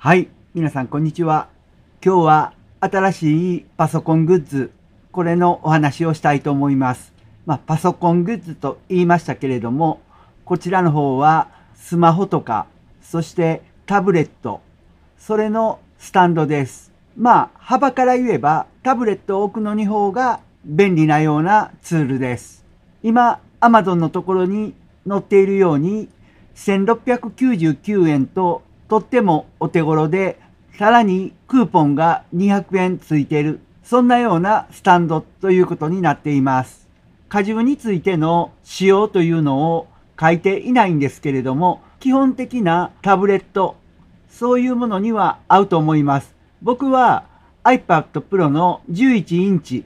はい。皆さん、こんにちは。今日は新しいパソコングッズ、これのお話をしたいと思います。まあ、パソコングッズと言いましたけれども、こちらの方はスマホとか、そしてタブレット、それのスタンドです。まあ、幅から言えばタブレットを置くのに方が便利なようなツールです。今、Amazon のところに載っているように、1699円ととってもお手頃で、さらにクーポンが200円ついてる、そんなようなスタンドということになっています。果汁についての仕様というのを書いていないんですけれども、基本的なタブレット、そういうものには合うと思います。僕は iPad Pro の11インチ、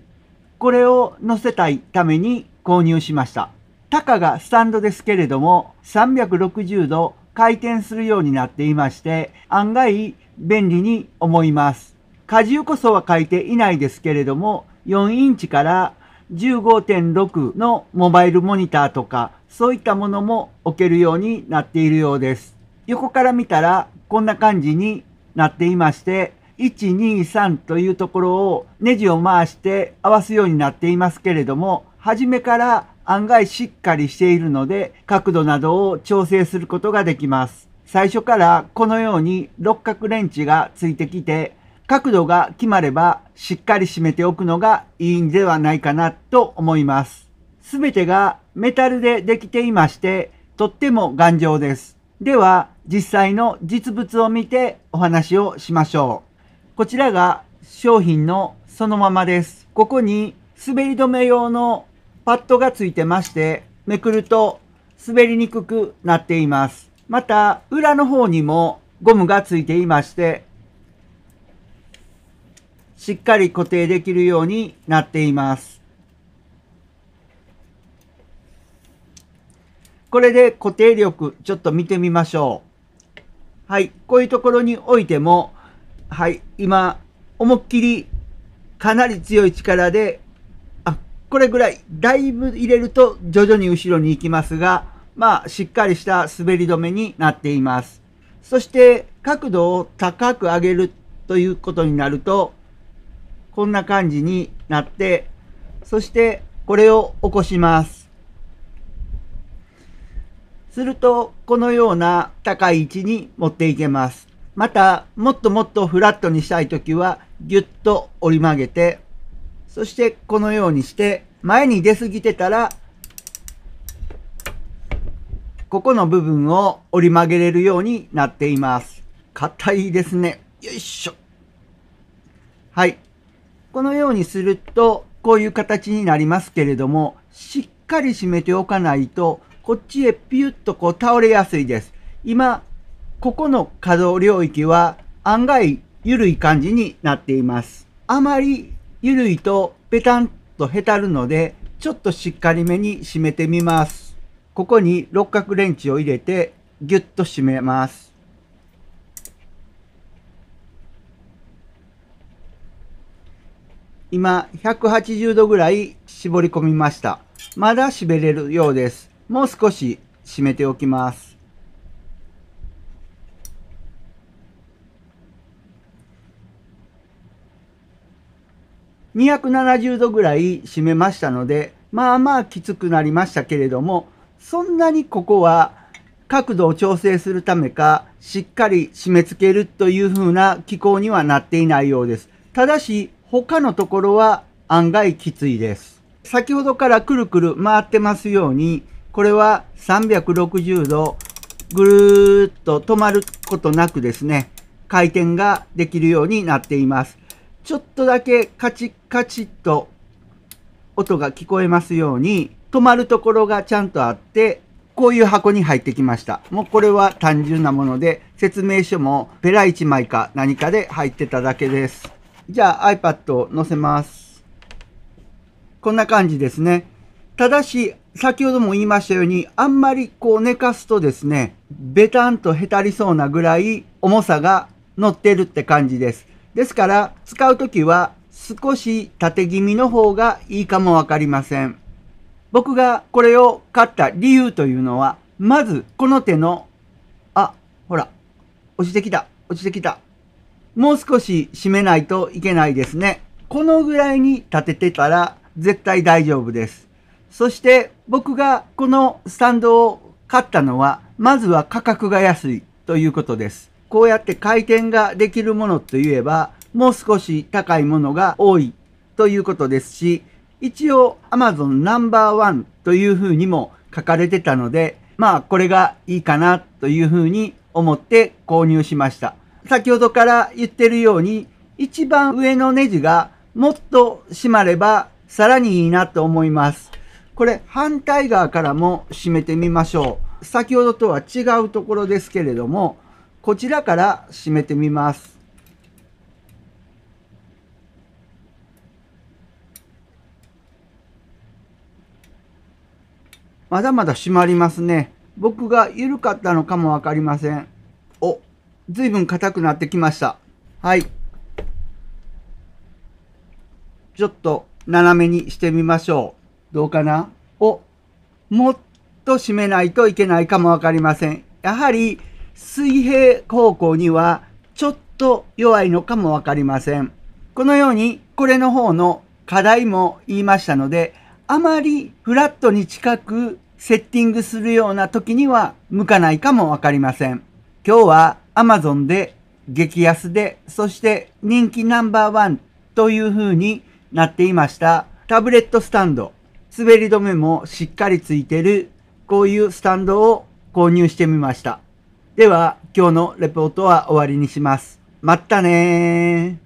これを載せたいために購入しました。たかがスタンドですけれども、360度回転するようになっていまして、案外便利に思います。荷重こそは書いていないですけれども、4インチから15.6のモバイルモニターとか、そういったものも置けるようになっているようです。横から見たらこんな感じになっていまして、123というところをネジを回して合わすようになっていますけれども、初めから案外しっかりしているので角度などを調整することができます。最初からこのように六角レンチがついてきて角度が決まればしっかり締めておくのがいいんではないかなと思います。すべてがメタルでできていましてとっても頑丈です。では実際の実物を見てお話をしましょう。こちらが商品のそのままです。ここに滑り止め用のパッドがついてまして、めくると滑りにくくなっています。また、裏の方にもゴムがついていまして、しっかり固定できるようになっています。これで固定力、ちょっと見てみましょう。はい、こういうところにおいても、はい、今、思いっきりかなり強い力でこれぐらい、だいぶ入れると徐々に後ろに行きますが、まあ、しっかりした滑り止めになっています。そして、角度を高く上げるということになると、こんな感じになって、そしてこれを起こします。すると、このような高い位置に持っていけます。また、もっともっとフラットにしたいときは、ぎゅっと折り曲げてそしてこのようにして、前に出すぎてたら、ここの部分を折り曲げれるようになっています。硬いですね。よいしょ。はい。このようにすると、こういう形になりますけれども、しっかり締めておかないと、こっちへピュッとこう倒れやすいです。今、ここの可動領域は案外緩い感じになっています。あまりゆるいとペタンとへたるので、ちょっとしっかりめに締めてみます。ここに六角レンチを入れて、ぎゅっと締めます。今、180度ぐらい絞り込みました。まだ締めれるようです。もう少し締めておきます。270度ぐらい締めましたので、まあまあきつくなりましたけれども、そんなにここは角度を調整するためか、しっかり締め付けるという風な機構にはなっていないようです。ただし、他のところは案外きついです。先ほどからくるくる回ってますように、これは360度ぐるーっと止まることなくですね、回転ができるようになっています。ちょっとだけカチッカチッと音が聞こえますように、止まるところがちゃんとあって、こういう箱に入ってきました。もうこれは単純なもので、説明書もペラ1枚か何かで入ってただけです。じゃあ iPad を載せます。こんな感じですね。ただし、先ほども言いましたように、あんまりこう寝かすとですね、ベタンとへたりそうなぐらい重さが乗ってるって感じです。ですから、使うときは少し縦気味の方がいいかもわかりません。僕がこれを買った理由というのは、まずこの手の、あ、ほら、落ちてきた、落ちてきた。もう少し締めないといけないですね。このぐらいに立ててたら絶対大丈夫です。そして僕がこのスタンドを買ったのは、まずは価格が安いということです。こうやって回転ができるものといえば、もう少し高いものが多いということですし、一応 Amazon ナンバーワンというふうにも書かれてたので、まあこれがいいかなというふうに思って購入しました。先ほどから言ってるように、一番上のネジがもっと締まればさらにいいなと思います。これ反対側からも締めてみましょう。先ほどとは違うところですけれども、こちらから締めてみます。まだまだ締まりますね。僕が緩かったのかもわかりません。お、ずいぶん硬くなってきました。はい。ちょっと斜めにしてみましょう。どうかなお、もっと締めないといけないかもわかりません。やはり、水平方向にはちょっと弱いのかもわかりません。このようにこれの方の課題も言いましたので、あまりフラットに近くセッティングするような時には向かないかもわかりません。今日は Amazon で激安で、そして人気ナンバーワンという風になっていましたタブレットスタンド。滑り止めもしっかりついてる、こういうスタンドを購入してみました。では、今日のレポートは終わりにします。まったね